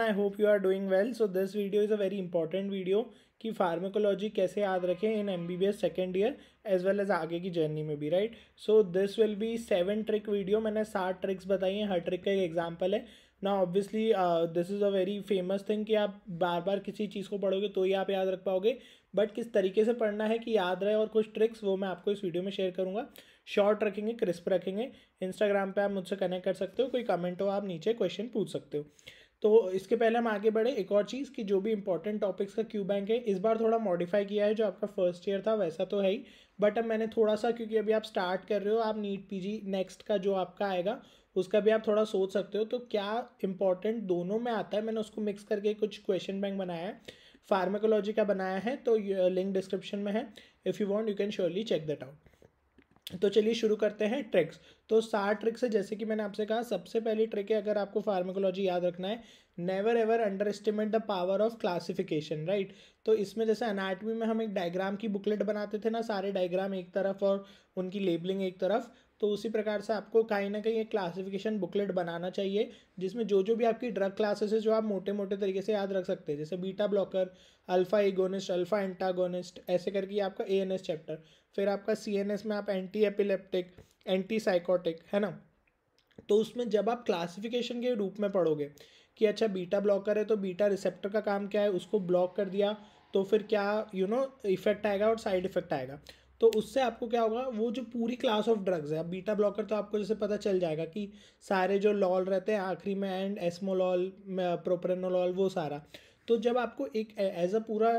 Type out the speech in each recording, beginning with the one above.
I hope you are doing well so this video is a very important video कि pharmacology कैसे याद रखें in M B B S second year as well as आगे की journey में भी right so this will be seven trick video मैंने सात ट्रिक्स बताई हैं हर ट्रिक का एक एग्जाम्पल है ना obviously this is a very famous thing कि आप बार बार किसी चीज़ को पढ़ोगे तो ही आप याद रख पाओगे बट किस तरीके से पढ़ना है कि याद रहे और कुछ ट्रिक्स वो मैं आपको इस वीडियो में शेयर करूँगा शॉर्ट रखेंगे क्रिस्प रखेंगे इंस्टाग्राम पे आप मुझसे कनेक्ट कर सकते हो कोई कमेंट हो आप नीचे क्वेश्चन पूछ सकते हो तो इसके पहले हम आगे बढ़े एक और चीज़ कि जो भी इंपॉर्टेंट टॉपिक्स का क्यू बैंक है इस बार थोड़ा मॉडिफाई किया है जो आपका फर्स्ट ईयर था वैसा तो है ही बट अब मैंने थोड़ा सा क्योंकि अभी आप स्टार्ट कर रहे हो आप नीट पीजी नेक्स्ट का जो आपका आएगा उसका भी आप थोड़ा सोच सकते हो तो क्या इंपॉर्टेंट दोनों में आता है मैंने उसको मिक्स करके कुछ क्वेश्चन बैंक बनाया है फार्माकोलॉजी का बनाया है तो लिंक डिस्क्रिप्शन में है if you want you can surely check that out तो चलिए शुरू करते हैं ट्रिक्स तो सात ट्रिक्स है जैसे कि मैंने आपसे कहा सबसे पहली ट्रिक है अगर आपको फार्माकोलॉजी याद रखना है never ever underestimate the power of classification right तो इसमें जैसे अनाटमी में हम एक डायग्राम की बुकलेट बनाते थे ना सारे डायग्राम एक तरफ और उनकी लेबलिंग एक तरफ तो उसी प्रकार से आपको कहीं ना कहीं एक क्लासिफिकेशन बुकलेट बनाना चाहिए जिसमें जो जो भी आपकी ड्रग क्लासेस है जो आप मोटे मोटे तरीके से याद रख सकते हैं जैसे beta blocker alpha agonist alpha antagonist ऐसे करके आपका ए चैप्टर फिर आपका सी में आप एंटी एपिलेप्टिक एंटी साइकोटिक है ना तो उसमें जब आप क्लासिफिकेशन के रूप में पढ़ोगे कि अच्छा बीटा ब्लॉकर है तो बीटा रिसेप्टर का काम क्या है उसको ब्लॉक कर दिया तो फिर क्या यू नो इफेक्ट आएगा और साइड इफेक्ट आएगा तो उससे आपको क्या होगा वो जो पूरी क्लास ऑफ ड्रग्स है अब बीटा ब्लॉकर तो आपको जैसे पता चल जाएगा कि सारे जो लॉल रहते हैं आखिरी में एंड एसमोलॉल प्रोपरनोलॉल वो सारा तो जब आपको एक एज अ पूरा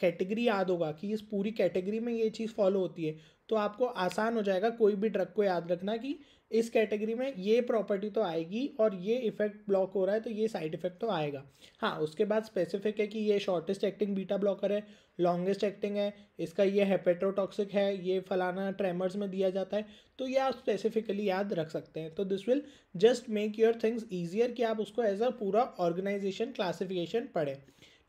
कैटेगरी याद होगा कि इस पूरी कैटेगरी में ये चीज़ फॉलो होती है तो आपको आसान हो जाएगा कोई भी ड्रग को याद रखना कि इस कैटेगरी में ये प्रॉपर्टी तो आएगी और ये इफेक्ट ब्लॉक हो रहा है तो ये साइड इफेक्ट तो आएगा हाँ उसके बाद स्पेसिफिक है कि ये शॉर्टेस्ट एक्टिंग बीटा ब्लॉकर है लॉन्गेस्ट एक्टिंग है इसका ये हेपेट्रोटॉक्सिक है ये फलाना ट्रेमर्स में दिया जाता है तो ये आप स्पेसिफिकली याद रख सकते हैं तो this will just make your things easier कि आप उसको एज अ पूरा ऑर्गेनाइजेशन क्लासिफिकेशन पढ़ें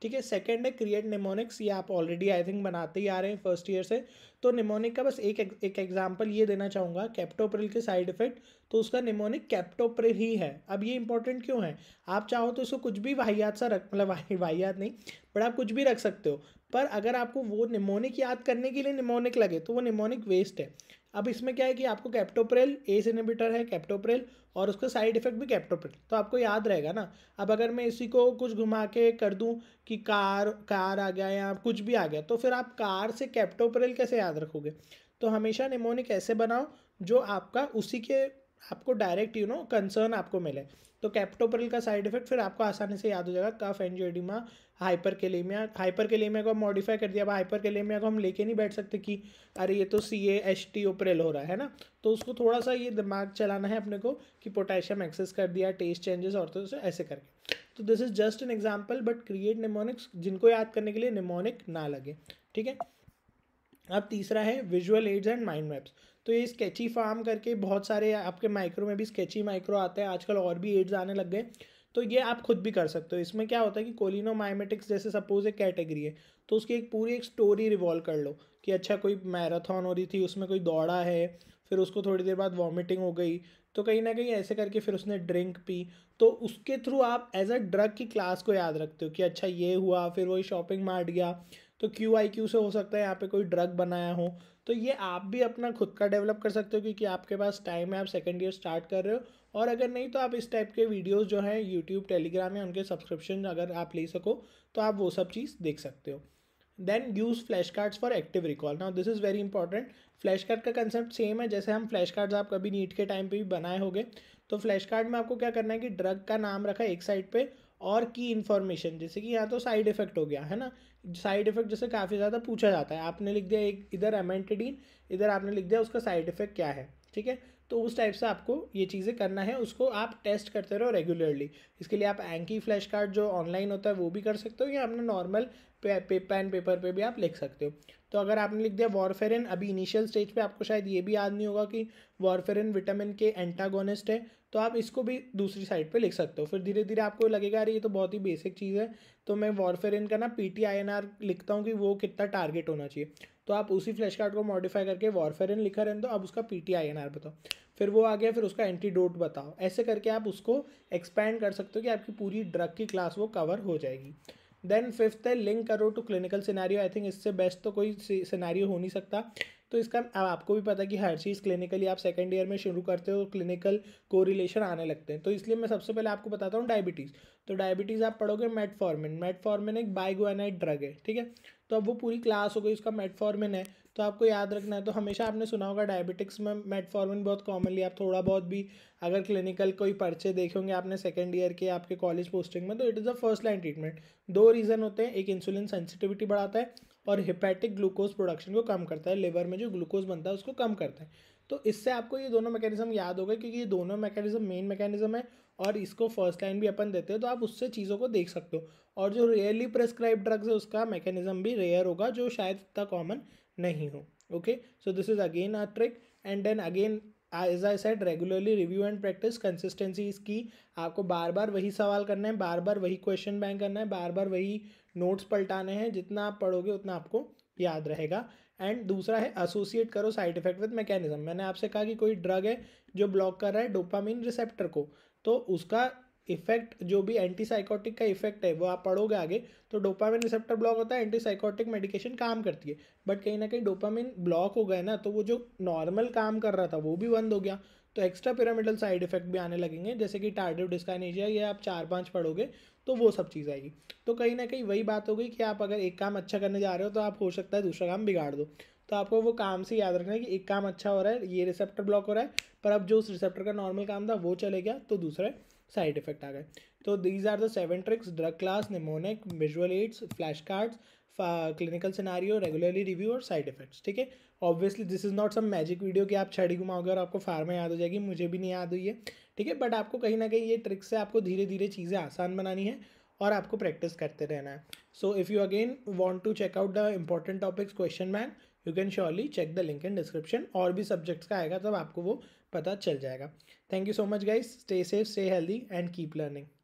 ठीक है सेकेंड है क्रिएट निमोनिक्स ये आप ऑलरेडी आई थिंक बनाते ही आ रहे हैं फर्स्ट ईयर से तो निमोनिक का बस एक एक एग्जाम्पल ये देना चाहूँगा कैप्टोप्रिल के साइड इफेक्ट तो उसका निमोनिक कैप्टोप्रिल ही है अब ये इंपॉर्टेंट क्यों है आप चाहो तो इसको कुछ भी वाहियात सा रख मतलब वाहियात नहीं बट आप कुछ भी रख सकते हो पर अगर आपको वो निमोनिक याद करने के लिए निमोनिक लगे तो वो निमोनिक वेस्ट है अब इसमें क्या है कि आपको कैप्टोप्रेल एस इनिबिटर है कैप्टोप्रेल और उसका साइड इफेक्ट भी कैप्टोप्रेल तो आपको याद रहेगा ना अब अगर मैं इसी को कुछ घुमा के कर दूं कि कार कार आ गया या कुछ भी आ गया तो फिर आप कार से कैप्टोप्रेल कैसे याद रखोगे तो हमेशा निमोनिक ऐसे बनाओ जो आपका उसी के आपको डायरेक्ट यू नो कंसर्न आपको मिले तो कैप्टोपरल का साइड इफेक्ट फिर आपको आसानी से याद हो जाएगा कफ एनजियोडिमा हाइपर केलेमिया हाइपर केलेमिया को हम मॉडिफाई कर दिया अब हाइपर केलेमिया को हम लेके नहीं बैठ सकते कि अरे ये तो सी ए एच टी ओपरेल हो रहा है ना तो उसको थोड़ा सा ये दिमाग चलाना है अपने को कि पोटेशियम एक्सेस कर दिया टेस्ट चेंजेस और तो ऐसे करके तो this is just an example but create mnemonics जिनको याद करने के लिए निमोनिक ना लगे ठीक है अब तीसरा है visual aids and mind maps तो ये स्केची फार्म करके बहुत सारे आपके माइक्रो में भी स्केची माइक्रो आते हैं आजकल और भी एड्स आने लग गए तो ये आप खुद भी कर सकते हो इसमें क्या होता है कि कोलिनो माइमेटिक्स जैसे सपोज एक कैटेगरी है तो उसकी एक पूरी एक स्टोरी रिवॉल्व कर लो कि अच्छा कोई मैराथन हो रही थी उसमें कोई दौड़ा है फिर उसको थोड़ी देर बाद वॉमिटिंग हो गई तो कहीं ना कहीं ऐसे करके फिर उसने ड्रिंक पी तो उसके थ्रू आप एज अ ड्रग की क्लास को याद रखते हो कि अच्छा ये हुआ फिर वही शॉपिंग मार्ट गया तो क्यू आई क्यू से हो सकता है यहाँ पे कोई ड्रग बनाया हो तो ये आप भी अपना खुद का डेवलप कर सकते हो क्योंकि आपके पास टाइम है आप सेकेंड ईयर स्टार्ट कर रहे हो और अगर नहीं तो आप इस टाइप के वीडियोज़ जो हैं यूट्यूब टेलीग्राम या उनके सब्सक्रिप्शन अगर आप ले सको तो आप वो सब चीज़ देख सकते हो then use flash cards for active recall now this is very important flash card का कंसेप्ट सेम है जैसे हम फ्लैश कार्ड्स आप कभी नीट के टाइम पे भी बनाए होंगे तो फ्लैश कार्ड में आपको क्या करना है कि ड्रग का नाम रखा एक साइड पे और की इन्फॉर्मेशन जैसे कि यहाँ तो साइड इफेक्ट हो गया है ना साइड इफेक्ट जैसे काफ़ी ज़्यादा पूछा जाता है आपने लिख दिया एक इधर एमेंटेडीन इधर आपने लिख दिया उसका साइड इफेक्ट क्या है ठीक है तो उस टाइप से आपको ये चीज़ें करना है उसको आप टेस्ट करते रहो रेगुलरली इसके लिए आप एंकी फ्लैश कार्ड जो ऑनलाइन होता है वो भी कर सकते हो या अपना नॉर्मल पे, पेन पेपर पे भी आप लिख सकते हो तो अगर आपने लिख दिया वॉरफेरिन अभी इनिशियल स्टेज पे आपको शायद ये भी याद नहीं होगा कि वॉरफेरिन विटामिन के एंटागोनिस्ट है तो आप इसको भी दूसरी साइड पे लिख सकते हो फिर धीरे धीरे आपको लगेगा अरे ये तो बहुत ही बेसिक चीज़ है तो मैं वॉरफेयर इनका ना P T I N R लिखता हूँ कि वो कितना टारगेट होना चाहिए तो आप उसी फ्लैश कार्ड को मॉडिफाई करके वॉरफेयर इन लिखा रहे तो आप उसका P T I N R बताओ फिर वो आ गया फिर उसका एंटीडोट बताओ ऐसे करके आप उसको एक्सपैंड कर सकते हो कि आपकी पूरी ड्रग की क्लास वो कवर हो जाएगी देन फिफ्थ है लिंक करो to clinical scenario I think इससे बेस्ट तो कोई सिनारियो हो नहीं सकता तो इसका अब आपको भी पता है कि हर चीज़ क्लिनिकली आप सेकेंड ईयर में शुरू करते हो क्लिनिकल कोरिलेशन आने लगते हैं तो इसलिए मैं सबसे पहले आपको बताता हूँ डायबिटीज़ तो डायबिटीज़ आप पढ़ोगे मेटफॉर्मिन मेटफॉर्मिन एक बाइगोनाइट ड्रग है ठीक है तो अब वो पूरी क्लास हो गई उसका मेटफॉर्मिन है तो आपको याद रखना है तो हमेशा आपने सुना होगा डायबिटिक्स में मेटफॉर्मिन बहुत कॉमनली आप थोड़ा बहुत भी अगर क्लिनिकल कोई पर्चे देखे होंगे आपने सेकेंड ईयर के आपके कॉलेज पोस्टिंग में तो it is a first line treatment दो रीज़न होते हैं एक इंसुलिन सेंसिटिविटी बढ़ाता है और हिपैटिक ग्लूकोज प्रोडक्शन को कम करता है लिवर में जो ग्लूकोज बनता है उसको कम करता है तो इससे आपको ये दोनों मैकेनिज्म याद होगा क्योंकि ये दोनों मैकेनिज्म मेन मैकेनिज्म है और इसको फर्स्ट लाइन भी अपन देते हैं तो आप उससे चीज़ों को देख सकते हो और जो रेयरली प्रेस्क्राइब ड्रग्स है उसका मैकेनिज्म भी रेयर होगा जो शायद इतना कॉमन नहीं हो okay so this is again a trick and then again as I said regularly review and practice consistency इसकी आपको बार बार वही सवाल करना है बार बार वही क्वेश्चन बैंक करना है बार बार वही नोट्स पलटाने हैं जितना आप पढ़ोगे उतना आपको याद रहेगा एंड दूसरा है एसोसिएट करो साइड इफेक्ट विद मैकेनिज्म मैंने आपसे कहा कि कोई ड्रग है जो ब्लॉक कर रहा है डोपामिन रिसेप्टर को तो उसका इफेक्ट जो भी एंटीसाइकोटिक का इफेक्ट है वो आप पढ़ोगे आगे तो डोपामिन रिसेप्टर ब्लॉक होता है एंटीसाइकोटिक मेडिकेशन काम करती है बट कहीं ना कहीं डोपामिन ब्लॉक हो गए ना तो वो जो नॉर्मल काम कर रहा था वो भी बंद हो गया तो एक्स्ट्रा पिरामिडल साइड इफेक्ट भी आने लगेंगे जैसे कि टार्डिव डिस्काइनेशिया ये आप चार पाँच पढ़ोगे तो वो सब चीज़ आएगी तो कहीं ना कहीं वही बात हो गई कि आप अगर एक काम अच्छा करने जा रहे हो तो आप हो सकता है दूसरा काम बिगाड़ दो तो आपको वो काम से याद रखना है कि एक काम अच्छा हो रहा है ये रिसेप्टर ब्लॉक हो रहा है पर अब जो उस रिसेप्टर का नॉर्मल काम था वो चले गया तो दूसरा साइड इफेक्ट आ गए तो these are the seven tricks drug class mnemonic visual aids flash cards clinical scenario regularly review और साइड इफेक्ट्स ठीक है obviously this is not some magic video कि आप छड़ी घुमाओगे और आपको फार्मा याद हो जाएगी मुझे भी नहीं याद हुई है ठीक है बट आपको कहीं ना कहीं ये ट्रिक्स से आपको धीरे धीरे चीज़ें आसान बनानी है और आपको प्रैक्टिस करते रहना है so if you again want to check out the important topics question man you can surely check the link in description और भी सब्जेक्ट्स का आएगा तब आपको वो पता चल जाएगा thank you so much guys stay safe stay healthy and keep learning